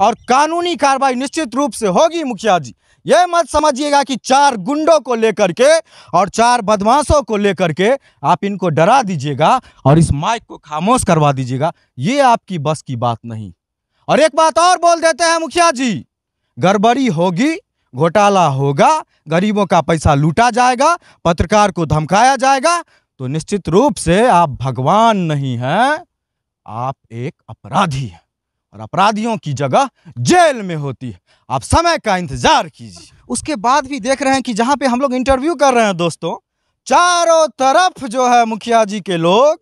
और कानूनी कार्रवाई निश्चित रूप से होगी मुखिया जी ये मत समझिएगा कि चार गुंडों को लेकर के और चार बदमाशों को लेकर के आप इनको डरा दीजिएगा और इस माइक को खामोश करवा दीजिएगा ये आपकी बस की बात नहीं और एक बात और बोल देते हैं मुखिया जी गड़बड़ी होगी घोटाला होगा गरीबों का पैसा लूटा जाएगा पत्रकार को धमकाया जाएगा तो निश्चित रूप से आप भगवान नहीं हैं आप एक अपराधी हैं और अपराधियों की जगह जेल में होती है आप समय का इंतजार कीजिए उसके बाद भी देख रहे हैं कि जहाँ पे हम लोग इंटरव्यू कर रहे हैं दोस्तों चारों तरफ जो है मुखिया जी के लोग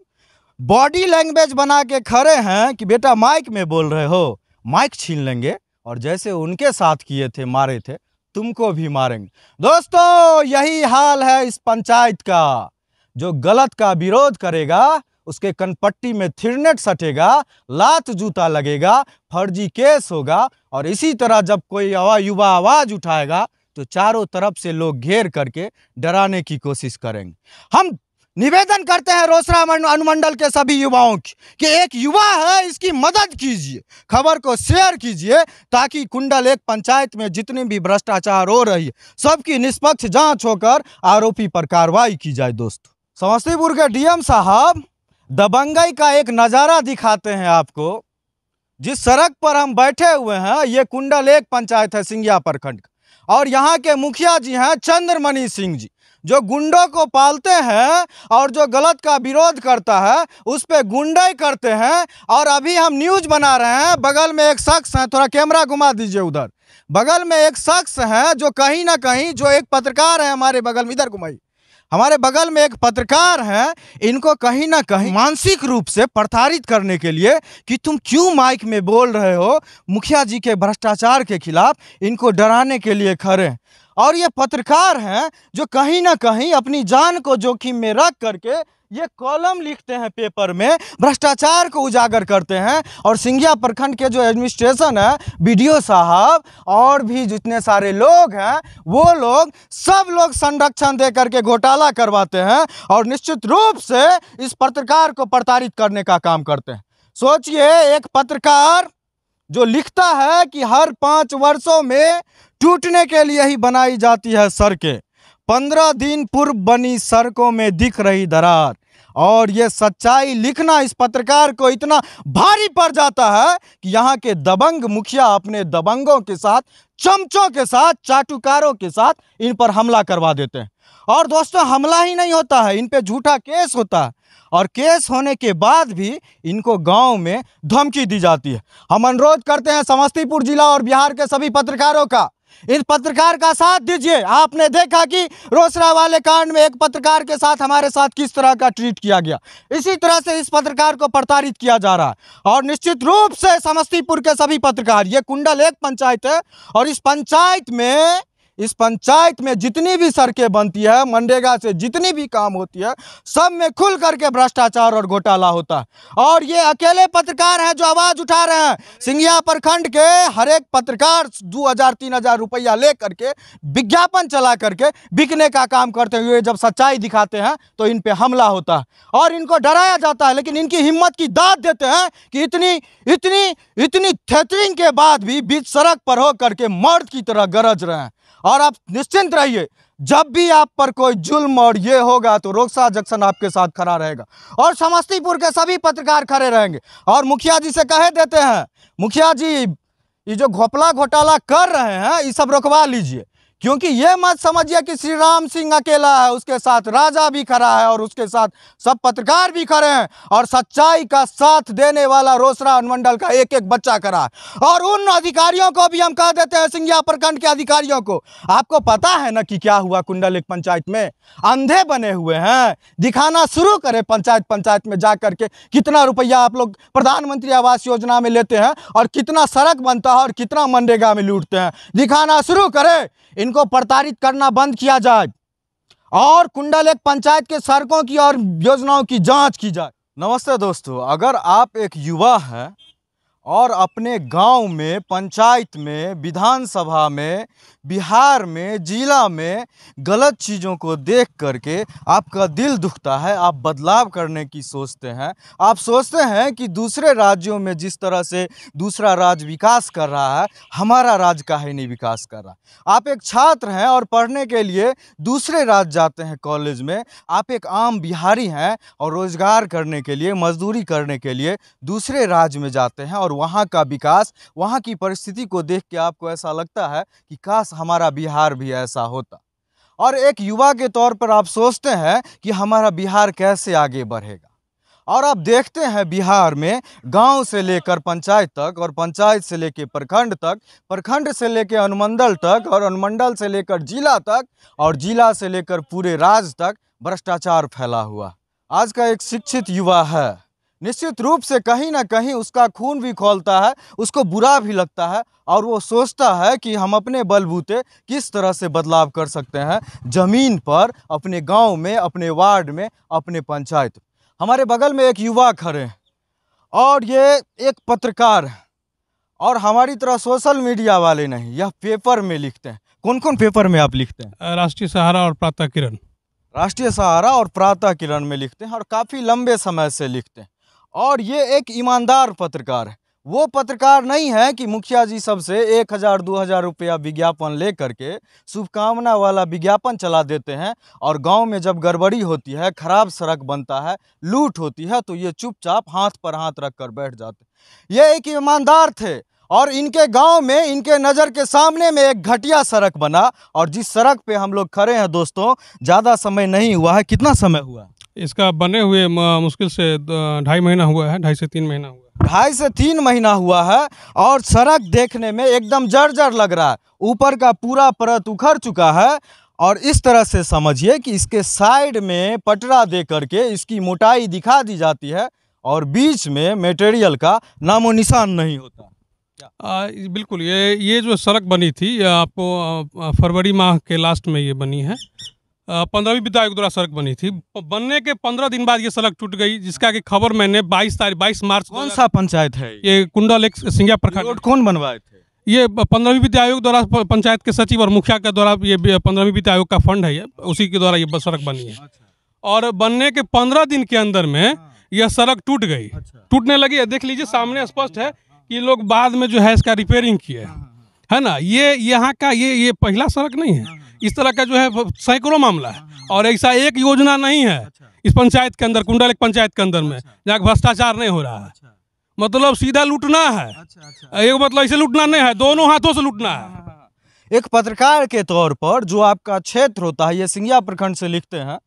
बॉडी लैंग्वेज बना के खड़े हैं कि बेटा माइक में बोल रहे हो माइक छीन लेंगे और जैसे उनके साथ किए थे मारे थे तुमको भी मारेंगे दोस्तों यही हाल है इस पंचायत का जो गलत का विरोध करेगा उसके कनपट्टी में थिरनेट सटेगा लात जूता लगेगा फर्जी केस होगा और इसी तरह जब कोई युवा आवाज़ उठाएगा तो चारों तरफ से लोग घेर करके डराने की कोशिश करेंगे हम निवेदन करते हैं रोसरा अनुमंडल के सभी युवाओं की कि एक युवा है इसकी मदद कीजिए खबर को शेयर कीजिए ताकि कुंडल एक पंचायत में जितनी भी भ्रष्टाचार हो रही है सबकी निष्पक्ष जांच होकर आरोपी पर कार्रवाई की जाए दोस्तों समस्तीपुर के डीएम साहब दबंगई का एक नज़ारा दिखाते हैं आपको जिस सड़क पर हम बैठे हुए हैं ये कुंडल एक पंचायत है सिंगिया प्रखंड का और यहाँ के मुखिया जी हैं चंद्रमणि सिंह जी जो गुंडों को पालते हैं और जो गलत का विरोध करता है उस पर गुंडाई करते हैं और अभी हम न्यूज़ बना रहे हैं बगल में एक शख्स हैं थोड़ा कैमरा घुमा दीजिए उधर बगल में एक शख्स हैं जो कहीं ना कहीं जो एक पत्रकार है हमारे बगल में इधर घुमाई हमारे बगल में एक पत्रकार है इनको कहीं ना कहीं मानसिक रूप से प्रताड़ित करने के लिए कि तुम क्यों माइक में बोल रहे हो मुखिया जी के भ्रष्टाचार के खिलाफ इनको डराने के लिए खड़े और ये पत्रकार हैं जो कहीं ना कहीं अपनी जान को जोखिम में रख करके ये कॉलम लिखते हैं पेपर में भ्रष्टाचार को उजागर करते हैं और सिंघिया प्रखंड के जो एडमिनिस्ट्रेशन है बी साहब और भी जितने सारे लोग हैं वो लोग सब लोग संरक्षण दे करके घोटाला करवाते हैं और निश्चित रूप से इस पत्रकार को प्रताड़ित करने का काम करते हैं सोचिए एक पत्रकार जो लिखता है कि हर पाँच वर्षों में टूटने के लिए ही बनाई जाती है सड़कें पंद्रह दिन पूर्व बनी सड़कों में दिख रही दरार और ये सच्चाई लिखना इस पत्रकार को इतना भारी पड़ जाता है कि यहाँ के दबंग मुखिया अपने दबंगों के साथ चमचों के साथ चाटुकारों के साथ इन पर हमला करवा देते हैं और दोस्तों हमला ही नहीं होता है इन पे झूठा केस होता है और केस होने के बाद भी इनको गांव में धमकी दी जाती है हम अनुरोध करते हैं समस्तीपुर जिला और बिहार के सभी पत्रकारों का इन पत्रकार का साथ दीजिए आपने देखा कि रोसरा वाले कांड में एक पत्रकार के साथ हमारे साथ किस तरह का ट्रीट किया गया इसी तरह से इस पत्रकार को प्रताड़ित किया जा रहा है और निश्चित रूप से समस्तीपुर के सभी पत्रकार ये कुंडल एक पंचायत है और इस पंचायत में इस पंचायत में जितनी भी सड़कें बनती है मनरेगा से जितनी भी काम होती है सब में खुल करके भ्रष्टाचार और घोटाला होता है और ये अकेले पत्रकार हैं जो आवाज़ उठा रहे हैं सिंगिया प्रखंड के हर एक पत्रकार दो हज़ार तीन हज़ार रुपया ले करके विज्ञापन चला करके बिकने का काम करते हुए जब सच्चाई दिखाते हैं तो इन पर हमला होता है और इनको डराया जाता है लेकिन इनकी हिम्मत की दाद देते हैं कि इतनी इतनी इतनी थेटरिंग के बाद भी बीच सड़क पर हो करके मर्द की तरह गरज रहे हैं और आप निश्चिंत रहिए जब भी आप पर कोई जुल्म और ये होगा तो रोकसा जक्शन आपके साथ खड़ा रहेगा और समस्तीपुर के सभी पत्रकार खड़े रहेंगे और मुखिया जी से कहे देते हैं मुखिया जी ये जो घोपला घोटाला कर रहे हैं ये सब रोकवा लीजिए क्योंकि यह मत समझिए कि श्री राम सिंह अकेला है उसके साथ राजा भी खड़ा है और उसके साथ सब पत्रकार भी खड़े हैं और सच्चाई का साथ देने वाला रोसरा अनुमंडल का एक एक बच्चा खड़ा है और उन अधिकारियों को भी हम कह देते हैं सिंगिया प्रखंड के अधिकारियों को आपको पता है ना कि क्या हुआ कुंडल एक पंचायत में अंधे बने हुए हैं दिखाना शुरू करे पंचायत पंचायत में जा करके कितना रुपया आप लोग प्रधानमंत्री आवास योजना में लेते हैं और कितना सड़क बनता है और कितना मनरेगा में लूटते हैं दिखाना शुरू करे इनको प्रताड़ित करना बंद किया जाए और कुंडल एक पंचायत के सड़कों की और योजनाओं की जांच की जाए नमस्ते दोस्तों अगर आप एक युवा हैं और अपने गांव में पंचायत में विधानसभा में बिहार में ज़िला में गलत चीज़ों को देख कर के आपका दिल दुखता है आप बदलाव करने की सोचते हैं आप सोचते हैं कि दूसरे राज्यों में जिस तरह से दूसरा राज्य विकास कर रहा है हमारा राज्य का ही नहीं विकास कर रहा आप एक छात्र हैं और पढ़ने के लिए दूसरे राज्य जाते हैं कॉलेज में आप एक आम बिहारी हैं और रोज़गार करने के लिए मजदूरी करने के लिए दूसरे राज्य में जाते हैं और वहाँ का विकास वहाँ की परिस्थिति को देख के आपको ऐसा लगता है कि काश हमारा बिहार भी ऐसा होता और एक युवा के तौर पर आप सोचते हैं कि हमारा बिहार कैसे आगे बढ़ेगा और आप देखते हैं बिहार में गांव से लेकर पंचायत तक और पंचायत से लेकर प्रखंड तक प्रखंड से लेकर अनुमंडल तक और अनुमंडल से लेकर जिला तक और जिला से लेकर पूरे राज्य तक भ्रष्टाचार फैला हुआ आज का एक शिक्षित युवा है निश्चित रूप से कहीं ना कहीं उसका खून भी खोलता है उसको बुरा भी लगता है और वो सोचता है कि हम अपने बलबूते किस तरह से बदलाव कर सकते हैं ज़मीन पर अपने गांव में अपने वार्ड में अपने पंचायत हमारे बगल में एक युवा खड़े हैं और ये एक पत्रकार है और हमारी तरह सोशल मीडिया वाले नहीं यह पेपर में लिखते हैं कौन कौन पेपर में आप लिखते हैं राष्ट्रीय सहारा और प्रातः किरण राष्ट्रीय सहारा और प्रातः किरण में लिखते हैं और काफ़ी लंबे समय से लिखते हैं और ये एक ईमानदार पत्रकार है वो पत्रकार नहीं है कि मुखिया जी सबसे एक हज़ार दो हज़ार रुपया विज्ञापन ले करके शुभकामना वाला विज्ञापन चला देते हैं और गांव में जब गड़बड़ी होती है खराब सड़क बनता है लूट होती है तो ये चुपचाप हाथ पर हाथ रख कर बैठ जाते ये एक ईमानदार थे और इनके गांव में इनके नज़र के सामने में एक घटिया सड़क बना और जिस सड़क पर हम लोग खड़े हैं दोस्तों ज़्यादा समय नहीं हुआ है कितना समय हुआ इसका बने हुए मुश्किल से ढाई महीना हुआ है ढाई से तीन महीना हुआ ढाई से तीन महीना हुआ है और सड़क देखने में एकदम जर्जर लग रहा है ऊपर का पूरा परत उखड़ चुका है और इस तरह से समझिए कि इसके साइड में पटरा दे करके इसकी मोटाई दिखा दी जाती है और बीच में मटेरियल का नामो निशान नहीं होता आ, बिल्कुल ये ये जो सड़क बनी थी आपको फरवरी माह के लास्ट में ये बनी है पंद्रहवीं विधायक द्वारा सड़क बनी थी बनने के पंद्रह दिन बाद ये सड़क टूट गई जिसका की खबर मैंने बाईस तारीख बाईस मार्च कौन सा पंचायत है ये कुंडल एक सिंगिया प्रखंड रोड कौन बनवाए थे ये पंद्रहवीं वित्त आयोग द्वारा पंचायत के सचिव और मुखिया के द्वारा ये पंद्रहवीं वित्त आयोग का फंड है ये उसी के द्वारा ये सड़क बनी है अच्छा। और बनने के पंद्रह दिन के अंदर में हाँ। यह सड़क टूट गई अच्छा। टूटने लगी है देख लीजिए सामने स्पष्ट है कि लोग बाद में जो है इसका रिपेयरिंग किया है हाँ। है ना ये यहाँ का ये ये पहला सड़क नहीं है हाँ, हाँ। इस तरह का जो है सैकड़ों मामला है हाँ, और ऐसा एक योजना नहीं है अच्छा। इस पंचायत के अंदर कुंडल एक पंचायत के अंदर में अच्छा। जहाँ भ्रष्टाचार नहीं हो रहा है अच्छा। मतलब सीधा लूटना है एक मतलब ऐसे लूटना नहीं है दोनों हाथों से लूटना है एक पत्रकार के तौर पर जो आपका क्षेत्र होता है ये सिंगिया प्रखंड से लिखते हैं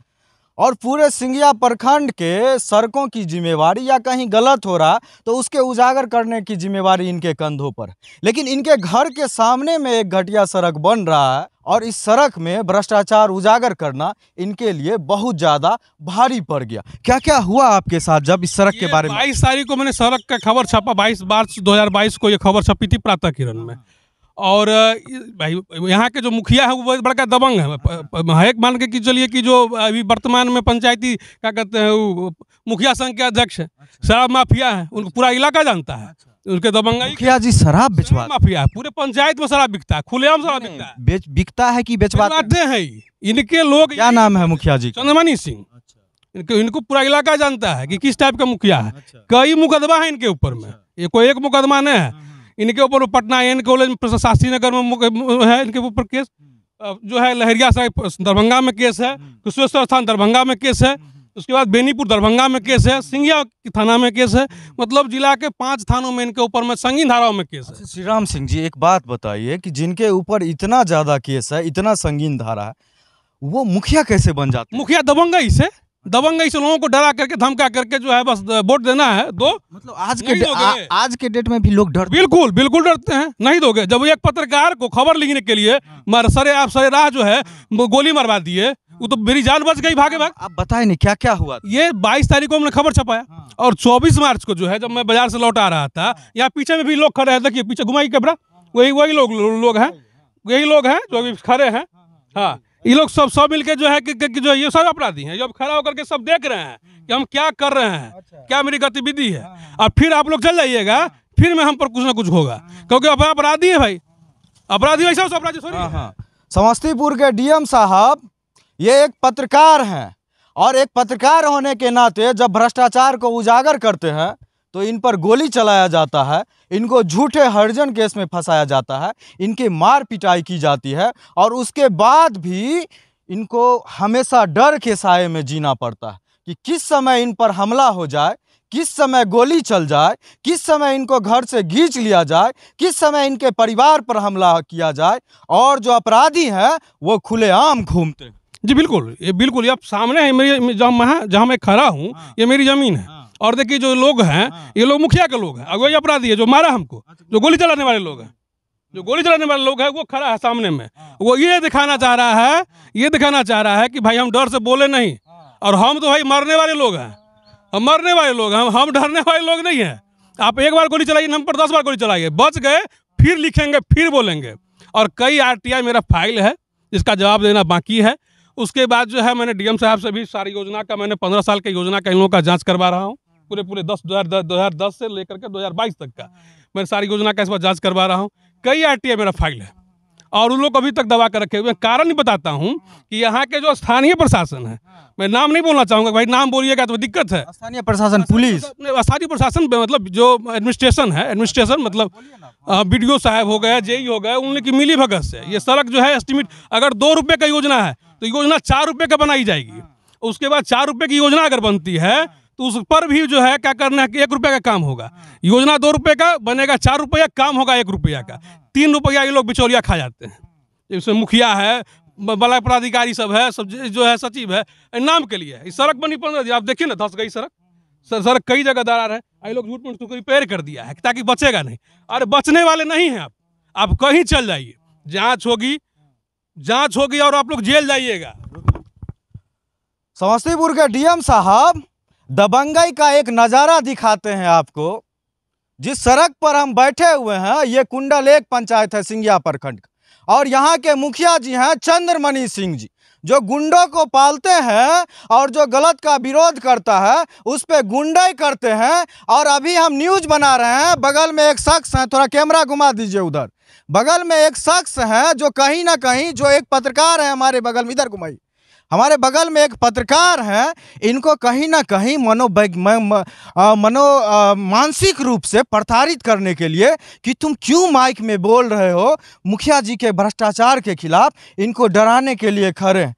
और पूरे सिंगिया प्रखंड के सड़कों की जिम्मेवारी या कहीं गलत हो रहा तो उसके उजागर करने की जिम्मेवारी इनके कंधों पर लेकिन इनके घर के सामने में एक घटिया सड़क बन रहा है और इस सड़क में भ्रष्टाचार उजागर करना इनके लिए बहुत ज़्यादा भारी पड़ गया क्या क्या हुआ आपके साथ जब इस सड़क के बारे में बाईस तारीख को मैंने सड़क का खबर छापा बाईस मार्च 2022 को ये खबर छपी थी प्रातः किरण में हाँ। और भाई यहाँ के जो मुखिया है वो बड़का दबंग है एक मान के कि चलिए कि जो अभी वर्तमान में पंचायती क्या कहते हैं वो मुखिया संघ के अध्यक्ष है अच्छा। शराब माफिया है उनको अच्छा। पूरा इलाका जानता है अच्छा। उनके दबंगा मुखिया जी शराब बेचवा माफिया है पूरे पंचायत में शराब बिकता है खुलेआम शराब बिकता है बिकता है कि बेचवाते हैं इनके लोग क्या नाम है मुखिया जी चंद्रमणि सिंह इनको इनको पूरा इलाका जानता है कि किस टाइप का मुखिया है कई मुकदमा है इनके ऊपर में ये कोई एक मुकदमा नहीं है हाँ। इनके ऊपर पटना एन कॉलेज शास्त्री नगर में है इनके ऊपर केस हम्म। जो है लहरिया साहब दरभंगा में केस है हम्म। कुशेश्वर स्थान दरभंगा में केस है हम्म। उसके बाद बेनीपुर दरभंगा में केस है सिंघिया थाना में केस है मतलब जिला के पांच थानों में इनके ऊपर में संगीन धाराओं में केस है अच्छा, श्री राम सिंह जी एक बात बताइए कि जिनके ऊपर इतना ज़्यादा केस है इतना संगीन धारा है वो मुखिया कैसे बन जाते मुखिया ही से दबंग ऐसे लोगों को डरा करके धमका करके जो है बस वोट देना है दो मतलब आज के आ, आज के डेट में भी लोग डर बिल्कुल बिल्कुल डरते हैं नहीं दोगे जब एक पत्रकार को खबर लिखने के लिए हाँ। मर सरे आप सरे राह जो है हाँ। गोली मरवा दिए वो तो मेरी जान बच गई भागे भाग आप बताए नहीं क्या क्या हुआ ये 22 तारीख को हमने खबर छपाया हाँ। और 24 मार्च को जो है जब मैं बाजार से लौट आ रहा था हाँ। यहाँ पीछे में भी लोग खड़े हैं देखिए पीछे घुमाई कैमरा वही वही लोग लोग हैं हाँ। यही लोग हैं जो अभी खड़े हैं हाँ ये लोग सब सब मिलके जो है कि, कि जो ये सब अपराधी हैं जो अब खड़ा होकर के सब देख रहे हैं हम्म। कि हम क्या कर रहे हैं अच्छा। क्या मेरी गतिविधि है हाँ, हाँ। अब फिर आप लोग चल जाइएगा हाँ। फिर में हम पर कुछ ना कुछ होगा क्योंकि अब अपराधी है भाई अपराधी सब अपराधी सॉरी समस्तीपुर के डीएम साहब ये एक पत्रकार हैं और एक पत्रकार होने के नाते जब भ्रष्टाचार को उजागर करते हैं तो इन पर गोली चलाया जाता है इनको झूठे हरजन केस में फंसाया जाता है इनकी मार पिटाई की जाती है और उसके बाद भी इनको हमेशा डर के साय में जीना पड़ता है कि किस समय इन पर हमला हो जाए किस समय गोली चल जाए किस समय इनको घर से घींच लिया जाए किस समय इनके परिवार पर हमला किया जाए और जो अपराधी हैं वो खुलेआम घूमते हैं जी बिल्कुल ये बिल्कुल ये आप सामने है मेरी जहाँ मैं जहाँ मैं खड़ा हूँ हाँ। ये मेरी ज़मीन है हाँ। और देखिए जो लोग हैं हाँ। ये लोग मुखिया के लोग हैं अगुवाई अपराधी है जो मारा हमको अच्छा। जो गोली चलाने वाले लोग हैं जो गोली चलाने वाले लोग हैं वो खड़ा है सामने में हाँ। वो ये दिखाना चाह रहा है हाँ। ये दिखाना चाह रहा है कि भाई हम डर से बोले नहीं और हम तो भाई मरने वाले लोग हैं हम मरने वाले लोग हैं हम डरने वाले लोग नहीं हैं आप एक बार गोली चलाइए हम पर दस बार गोली चलाइए बच गए फिर लिखेंगे फिर बोलेंगे और कई आर मेरा फाइल है जिसका जवाब देना बाकी है उसके बाद जो है मैंने डीएम साहब से भी सारी योजना का मैंने पंद्रह साल की योजना का इन लोगों का जाँच करवा रहा हूँ पूरे पूरे दस दो हज़ार दस से लेकर के 2022 तक का मैं सारी योजना का इस बार जांच करवा रहा हूँ कई आर मेरा फाइल है और उन लोग अभी तक दबा कर रखे हुए कारण ही बताता हूँ कि यहाँ के जो स्थानीय प्रशासन है मैं नाम नहीं बोलना चाहूंगा भाई नाम बोलिएगा तो दिक्कत है स्थानीय प्रशासन पुलिस स्थानीय प्रशासन मतलब जो एडमिनिस्ट्रेशन है एडमिनिस्ट्रेशन मतलब बी डी साहब हो गया जेई e हो गया उन की मिली भगत से ये सड़क जो है एस्टिमेट अगर दो रुपये का योजना है तो योजना चार रुपये का बनाई जाएगी उसके बाद चार रुपये की योजना अगर बनती है तो उस पर भी जो है क्या करना है कि एक रुपया का काम होगा योजना दो रुपये का बनेगा चार रुपया काम होगा एक रुपया का तीन रुपया ये लोग बिचौलिया खा जाते हैं इसमें मुखिया है बला पदाधिकारी सब है सब जो है सचिव है नाम के लिए है सड़क बनी पंद्रह आप देखिए ना धस गई सड़क सड़क कई जगह दरार है आई लोग झूठ मूठ रिपेयर कर दिया है ताकि बचेगा नहीं अरे बचने वाले नहीं हैं आप आप कहीं चल जाइए जांच होगी जांच होगी और आप लोग जेल जाइएगा समस्तीपुर के डीएम साहब दबंगई का एक नज़ारा दिखाते हैं आपको जिस सड़क पर हम बैठे हुए हैं ये कुंडल एक पंचायत है सिंगिया प्रखंड और यहाँ के मुखिया जी हैं चंद्रमणि सिंह जी जो गुंडों को पालते हैं और जो गलत का विरोध करता है उस पर गुंडाई करते हैं और अभी हम न्यूज बना रहे हैं बगल में एक शख्स हैं थोड़ा कैमरा घुमा दीजिए उधर बगल में एक शख्स हैं जो कहीं ना कहीं जो एक पत्रकार है हमारे बगल में इधर घुमाई हमारे बगल में एक पत्रकार हैं इनको कहीं ना कहीं मनोवैज मनो मानसिक रूप से प्रताड़ित करने के लिए कि तुम क्यों माइक में बोल रहे हो मुखिया जी के भ्रष्टाचार के खिलाफ इनको डराने के लिए खड़े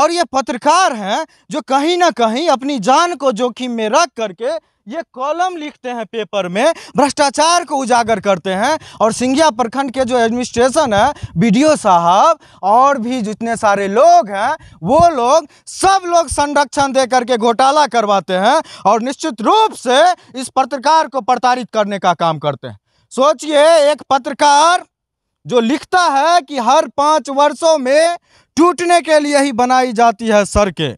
और ये पत्रकार हैं जो कहीं ना कहीं अपनी जान को जोखिम में रख करके ये कॉलम लिखते हैं पेपर में भ्रष्टाचार को उजागर करते हैं और सिंघिया प्रखंड के जो एडमिनिस्ट्रेशन है बी साहब और भी जितने सारे लोग हैं वो लोग सब लोग संरक्षण दे करके घोटाला करवाते हैं और निश्चित रूप से इस पत्रकार को प्रताड़ित करने का काम करते हैं सोचिए एक पत्रकार जो लिखता है कि हर पाँच वर्षों में टूटने के लिए ही बनाई जाती है सड़कें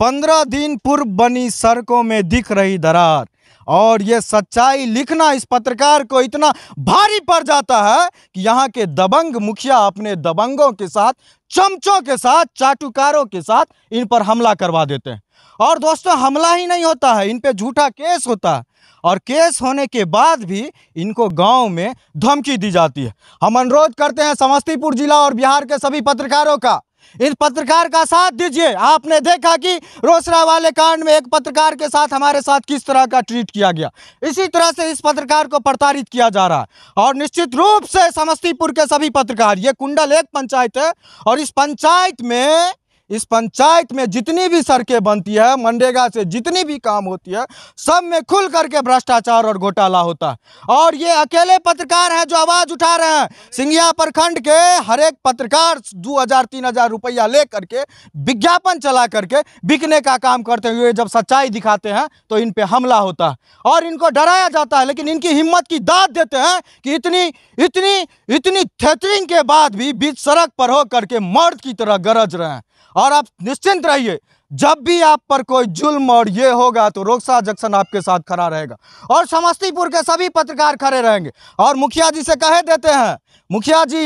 पंद्रह दिन पूर्व बनी सड़कों में दिख रही दरार और ये सच्चाई लिखना इस पत्रकार को इतना भारी पड़ जाता है कि यहाँ के दबंग मुखिया अपने दबंगों के साथ चमचों के साथ चाटुकारों के साथ इन पर हमला करवा देते हैं और दोस्तों हमला ही नहीं होता है इन पे झूठा केस होता है और केस होने के बाद भी इनको गांव में धमकी दी जाती है हम अनुरोध करते हैं समस्तीपुर जिला और बिहार के सभी पत्रकारों का इस पत्रकार का साथ दीजिए आपने देखा कि रोसरा वाले कांड में एक पत्रकार के साथ हमारे साथ किस तरह का ट्रीट किया गया इसी तरह से इस पत्रकार को प्रताड़ित किया जा रहा है और निश्चित रूप से समस्तीपुर के सभी पत्रकार ये कुंडल एक पंचायत है और इस पंचायत में इस पंचायत में जितनी भी सड़कें बनती है मनरेगा से जितनी भी काम होती है सब में खुल करके भ्रष्टाचार और घोटाला होता है और ये अकेले पत्रकार हैं जो आवाज़ उठा रहे हैं सिंगिया प्रखंड के हर एक पत्रकार दो हज़ार तीन हज़ार रुपया ले करके विज्ञापन चला करके बिकने का काम करते हुए जब सच्चाई दिखाते हैं तो इन पर हमला होता है और इनको डराया जाता है लेकिन इनकी हिम्मत की दाद देते हैं कि इतनी इतनी इतनी थेतरिंग के बाद भी बीच सड़क पर होकर के मर्द की तरह गरज रहे हैं और आप निश्चिंत रहिए जब भी आप पर कोई जुल्म और ये होगा तो रोकसा जंक्शन आपके साथ खड़ा रहेगा और समस्तीपुर के सभी पत्रकार खड़े रहेंगे और मुखिया जी से कहे देते हैं मुखिया जी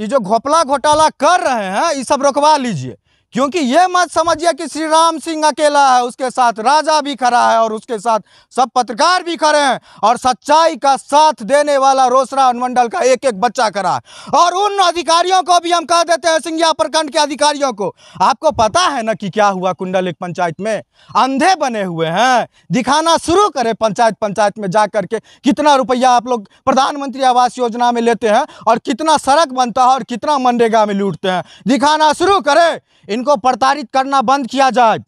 ये जो घोपला घोटाला कर रहे हैं ये सब रोकवा लीजिए क्योंकि ये मत समझिए कि श्री राम सिंह अकेला है उसके साथ राजा भी खड़ा है और उसके साथ सब पत्रकार भी खड़े हैं और सच्चाई का साथ देने वाला रोसरा अनुमंडल का एक एक बच्चा खड़ा है और उन अधिकारियों को भी हम कह देते हैं सिंगिया प्रखंड के अधिकारियों को आपको पता है ना कि क्या हुआ कुंडल एक पंचायत में अंधे बने हुए हैं दिखाना शुरू करे पंचायत पंचायत में जा करके कितना रुपया आप लोग प्रधानमंत्री आवास योजना में लेते हैं और कितना सड़क बनता है और कितना मनरेगा में लूटते हैं दिखाना शुरू करे इन इनको प्रताड़ित करना बंद किया जाए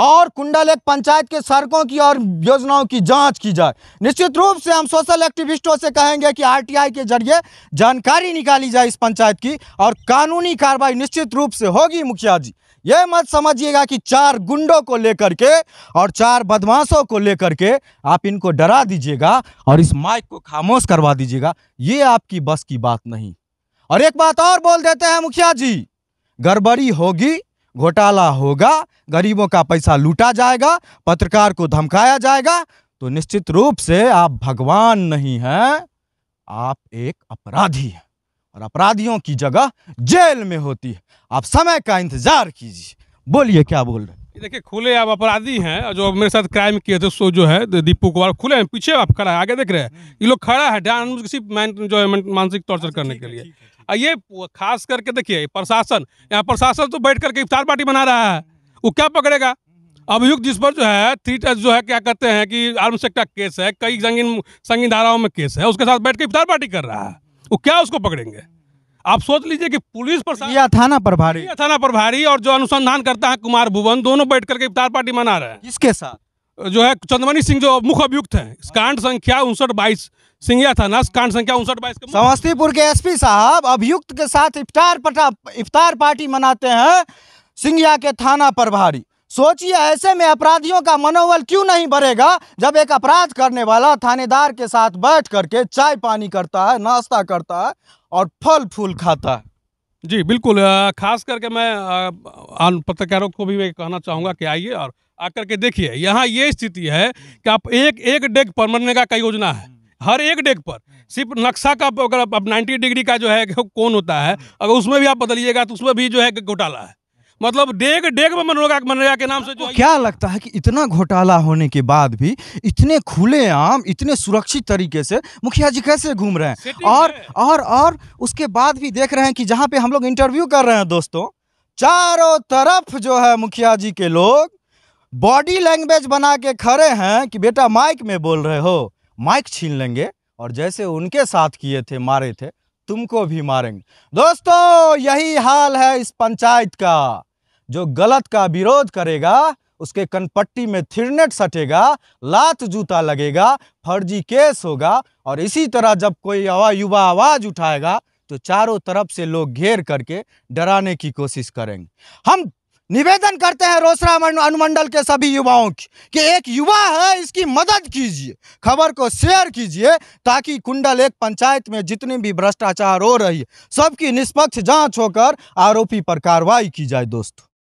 और कुंडल एक पंचायत के सड़कों की और योजनाओं की जांच की जाए निश्चित रूप से हम सोशल एक्टिविस्टों से कहेंगे कि आरटीआई के जरिए जानकारी निकाली जाए इस पंचायत की और कानूनी कार्रवाई निश्चित रूप से होगी मुखिया जी यह मत समझिएगा कि चार गुंडों को लेकर के और चार बदमाशों को लेकर के आप इनको डरा दीजिएगा और इस माइक को खामोश करवा दीजिएगा ये आपकी बस की बात नहीं और एक बात और बोल देते हैं मुखिया जी गड़बड़ी होगी घोटाला होगा गरीबों का पैसा लूटा जाएगा पत्रकार को धमकाया जाएगा तो निश्चित रूप से आप भगवान नहीं हैं आप एक अपराधी हैं और अपराधियों की जगह जेल में होती है आप समय का इंतजार कीजिए बोलिए क्या बोल रहे हैं देखिए खुले आप अपराधी हैं जो मेरे साथ क्राइम किए थे सो जो है दीपू कुमार खुले हैं पीछे आप खड़ा है आगे देख रहे हैं ये लोग खड़ा है डांस किसी जो है मानसिक टॉर्चर हाँ, करने के लिए ये खास करके देखिए प्रशासन यहाँ प्रशासन तो बैठ करके इफ्तार पार्टी बना रहा है वो क्या पकड़ेगा अभियुक्त जिस पर जो है थ्री टच जो है क्या कहते हैं कि आर्म सेक्टर केस है कई संगीन संगीन धाराओं में केस है उसके साथ बैठ के इफ्तार पार्टी कर रहा है वो क्या उसको पकड़ेंगे आप सोच लीजिए कि पुलिस प्रशासन या थाना प्रभारी या थाना प्रभारी और जो अनुसंधान करता है कुमार भुवन दोनों बैठ करके इफ्तार पार्टी मना रहे हैं इसके साथ जो है चंदमणि सिंह जो मुख्य अभियुक्त हैं कांड संख्या उनसठ बाईस सिंघिया थाना कांड संख्या उनसठ बाईस समस्तीपुर के एसपी साहब अभियुक्त के साथ इफ्तार पटा इफ्तार पार्टी मनाते हैं सिंगिया के थाना प्रभारी सोचिए ऐसे में अपराधियों का मनोबल क्यों नहीं बढ़ेगा जब एक अपराध करने वाला थानेदार के साथ बैठ करके चाय पानी करता है नाश्ता करता है और फल फूल खाता है जी बिल्कुल खास करके मैं पत्रकारों को भी कहना चाहूँगा कि आइए और आकर के देखिए यहाँ ये स्थिति है कि आप एक एक डेग पर मरने का योजना है हर एक डेग पर सिर्फ नक्शा का अगर अब नाइन्टी डिग्री का जो है कौन होता है अगर उसमें भी आप बदलिएगा तो उसमें भी जो है घोटाला है मतलब डेग डेग में मनोरगा मनरेगा के नाम से जो क्या लगता है कि इतना घोटाला होने के बाद भी इतने खुलेआम इतने सुरक्षित तरीके से मुखिया जी कैसे घूम रहे हैं और और और उसके बाद भी देख रहे हैं कि जहाँ पे हम लोग इंटरव्यू कर रहे हैं दोस्तों चारों तरफ जो है मुखिया जी के लोग बॉडी लैंग्वेज बना के खड़े हैं कि बेटा माइक में बोल रहे हो माइक छीन लेंगे और जैसे उनके साथ किए थे मारे थे तुमको भी मारेंगे दोस्तों यही हाल है इस पंचायत का जो गलत का विरोध करेगा उसके कनपट्टी में थिरनेट सटेगा लात जूता लगेगा फर्जी केस होगा और इसी तरह जब कोई युवा आवाज़ उठाएगा तो चारों तरफ से लोग घेर करके डराने की कोशिश करेंगे हम निवेदन करते हैं रोसड़ा अनुमंडल के सभी युवाओं की कि एक युवा है इसकी मदद कीजिए खबर को शेयर कीजिए ताकि कुंडल एक पंचायत में जितनी भी भ्रष्टाचार हो रही है सबकी निष्पक्ष जांच होकर आरोपी पर कार्रवाई की जाए दोस्तों